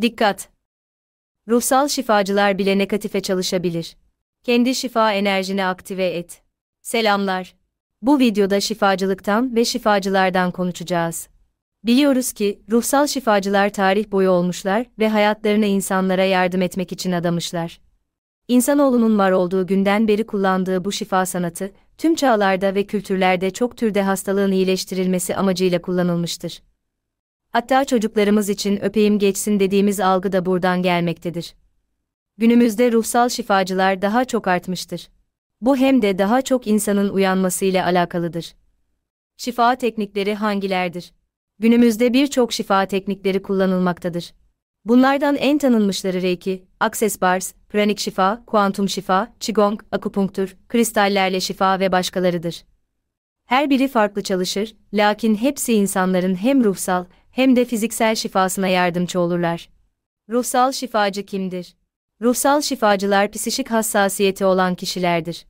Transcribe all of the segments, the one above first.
Dikkat! Ruhsal şifacılar bile negatife çalışabilir. Kendi şifa enerjini aktive et. Selamlar. Bu videoda şifacılıktan ve şifacılardan konuşacağız. Biliyoruz ki ruhsal şifacılar tarih boyu olmuşlar ve hayatlarını insanlara yardım etmek için adamışlar. İnsanoğlunun var olduğu günden beri kullandığı bu şifa sanatı, tüm çağlarda ve kültürlerde çok türde hastalığın iyileştirilmesi amacıyla kullanılmıştır hatta çocuklarımız için öpeyim geçsin dediğimiz algı da buradan gelmektedir. Günümüzde ruhsal şifacılar daha çok artmıştır. Bu hem de daha çok insanın uyanmasıyla alakalıdır. Şifa teknikleri hangilerdir? Günümüzde birçok şifa teknikleri kullanılmaktadır. Bunlardan en tanınmışları Reiki, Access Bars, Pranik Şifa, Kuantum Şifa, Qigong, Akupunktur, kristallerle şifa ve başkalarıdır. Her biri farklı çalışır, lakin hepsi insanların hem ruhsal hem de fiziksel şifasına yardımcı olurlar. Ruhsal şifacı kimdir? Ruhsal şifacılar psişik hassasiyeti olan kişilerdir.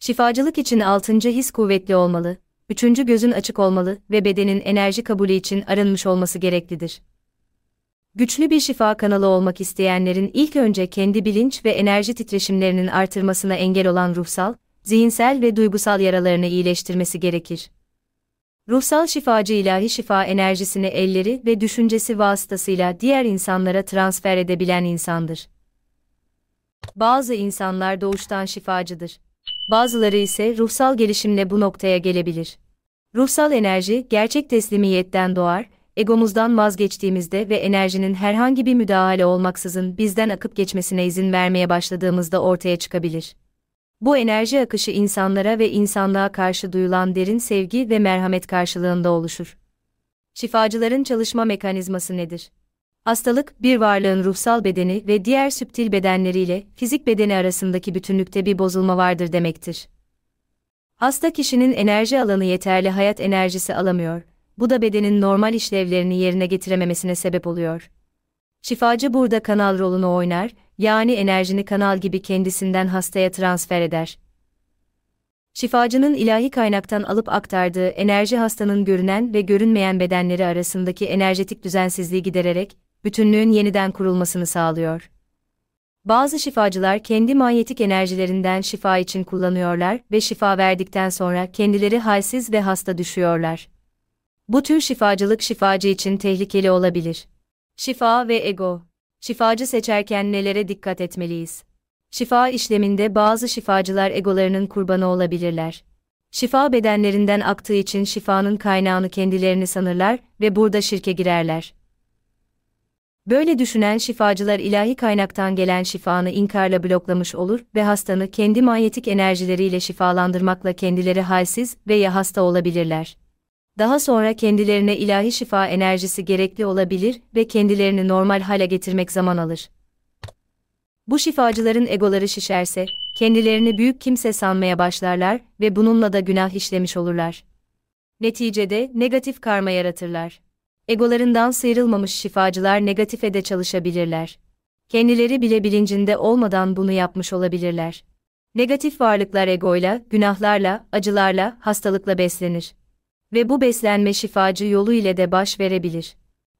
Şifacılık için altıncı his kuvvetli olmalı, üçüncü gözün açık olmalı ve bedenin enerji kabulü için arınmış olması gereklidir. Güçlü bir şifa kanalı olmak isteyenlerin ilk önce kendi bilinç ve enerji titreşimlerinin artırmasına engel olan ruhsal zihinsel ve duygusal yaralarını iyileştirmesi gerekir. Ruhsal şifacı ilahi şifa enerjisini elleri ve düşüncesi vasıtasıyla diğer insanlara transfer edebilen insandır. Bazı insanlar doğuştan şifacıdır. Bazıları ise ruhsal gelişimle bu noktaya gelebilir. Ruhsal enerji gerçek teslimiyetten doğar, egomuzdan vazgeçtiğimizde ve enerjinin herhangi bir müdahale olmaksızın bizden akıp geçmesine izin vermeye başladığımızda ortaya çıkabilir. Bu enerji akışı insanlara ve insanlığa karşı duyulan derin sevgi ve merhamet karşılığında oluşur. Şifacıların çalışma mekanizması nedir? Hastalık, bir varlığın ruhsal bedeni ve diğer süptil bedenleriyle fizik bedeni arasındaki bütünlükte bir bozulma vardır demektir. Hasta kişinin enerji alanı yeterli hayat enerjisi alamıyor. Bu da bedenin normal işlevlerini yerine getirememesine sebep oluyor. Şifacı burada kanal rolünü oynar yani enerjini kanal gibi kendisinden hastaya transfer eder. Şifacının ilahi kaynaktan alıp aktardığı enerji hastanın görünen ve görünmeyen bedenleri arasındaki enerjetik düzensizliği gidererek bütünlüğün yeniden kurulmasını sağlıyor. Bazı şifacılar kendi manyetik enerjilerinden şifa için kullanıyorlar ve şifa verdikten sonra kendileri halsiz ve hasta düşüyorlar. Bu tür şifacılık şifacı için tehlikeli olabilir. Şifa ve ego Şifacı seçerken nelere dikkat etmeliyiz? Şifa işleminde bazı şifacılar egolarının kurbanı olabilirler. Şifa bedenlerinden aktığı için şifanın kaynağını kendilerini sanırlar ve burada şirke girerler. Böyle düşünen şifacılar ilahi kaynaktan gelen şifanı inkarla bloklamış olur ve hastanı kendi manyetik enerjileriyle şifalandırmakla kendileri halsiz veya hasta olabilirler daha sonra kendilerine ilahi şifa enerjisi gerekli olabilir ve kendilerini normal hale getirmek zaman alır. Bu şifacıların egoları şişerse, kendilerini büyük kimse sanmaya başlarlar ve bununla da günah işlemiş olurlar. Neticede negatif karma yaratırlar. Egolarından sıyrılmamış şifacılar negatife de çalışabilirler. Kendileri bile bilincinde olmadan bunu yapmış olabilirler. Negatif varlıklar egoyla, günahlarla, acılarla, hastalıkla beslenir. Ve bu beslenme şifacı yolu ile de baş verebilir.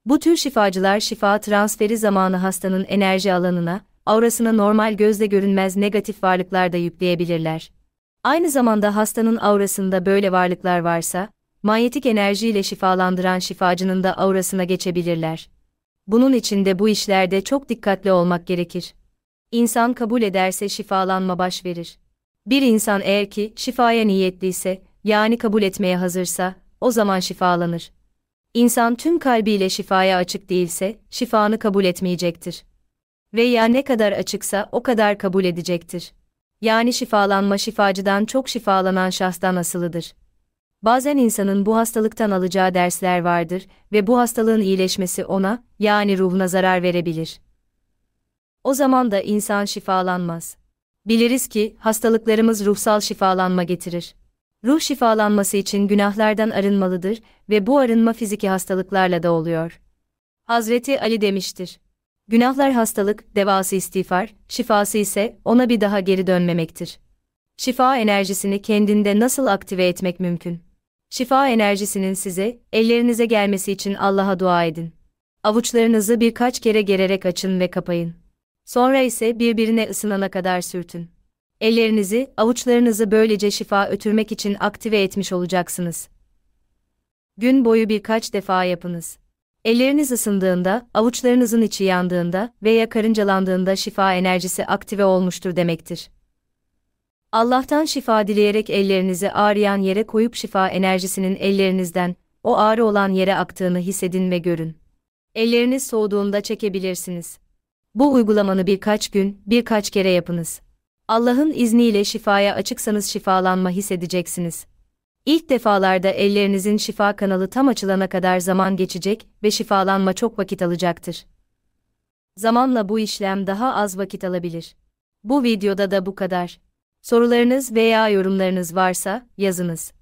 Bu tür şifacılar şifa transferi zamanı hastanın enerji alanına, aurasına normal gözle görünmez negatif varlıklar da yükleyebilirler. Aynı zamanda hastanın aurasında böyle varlıklar varsa, manyetik enerjiyle şifalandıran şifacının da aurasına geçebilirler. Bunun için de bu işlerde çok dikkatli olmak gerekir. İnsan kabul ederse şifalanma baş verir. Bir insan eğer ki şifaya niyetliyse, yani kabul etmeye hazırsa, o zaman şifalanır. İnsan tüm kalbiyle şifaya açık değilse, şifanı kabul etmeyecektir. Veya ne kadar açıksa o kadar kabul edecektir. Yani şifalanma şifacıdan çok şifalanan şahstan asılıdır. Bazen insanın bu hastalıktan alacağı dersler vardır ve bu hastalığın iyileşmesi ona, yani ruhuna zarar verebilir. O zaman da insan şifalanmaz. Biliriz ki hastalıklarımız ruhsal şifalanma getirir. Ruh şifalanması için günahlardan arınmalıdır ve bu arınma fiziki hastalıklarla da oluyor. Hazreti Ali demiştir. Günahlar hastalık, devası istiğfar, şifası ise ona bir daha geri dönmemektir. Şifa enerjisini kendinde nasıl aktive etmek mümkün? Şifa enerjisinin size, ellerinize gelmesi için Allah'a dua edin. Avuçlarınızı birkaç kere gererek açın ve kapayın. Sonra ise birbirine ısınana kadar sürtün. Ellerinizi, avuçlarınızı böylece şifa ötürmek için aktive etmiş olacaksınız. Gün boyu birkaç defa yapınız. Elleriniz ısındığında, avuçlarınızın içi yandığında veya karıncalandığında şifa enerjisi aktive olmuştur demektir. Allah'tan şifa dileyerek ellerinizi ağrıyan yere koyup şifa enerjisinin ellerinizden, o ağrı olan yere aktığını hissedin ve görün. Elleriniz soğuduğunda çekebilirsiniz. Bu uygulamanı birkaç gün, birkaç kere yapınız. Allah'ın izniyle şifaya açıksanız şifalanma hissedeceksiniz. İlk defalarda ellerinizin şifa kanalı tam açılana kadar zaman geçecek ve şifalanma çok vakit alacaktır. Zamanla bu işlem daha az vakit alabilir. Bu videoda da bu kadar. Sorularınız veya yorumlarınız varsa yazınız.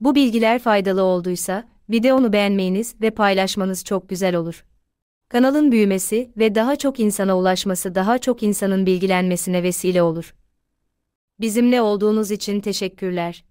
Bu bilgiler faydalı olduysa videonu beğenmeniz ve paylaşmanız çok güzel olur. Kanalın büyümesi ve daha çok insana ulaşması daha çok insanın bilgilenmesine vesile olur. Bizimle olduğunuz için teşekkürler.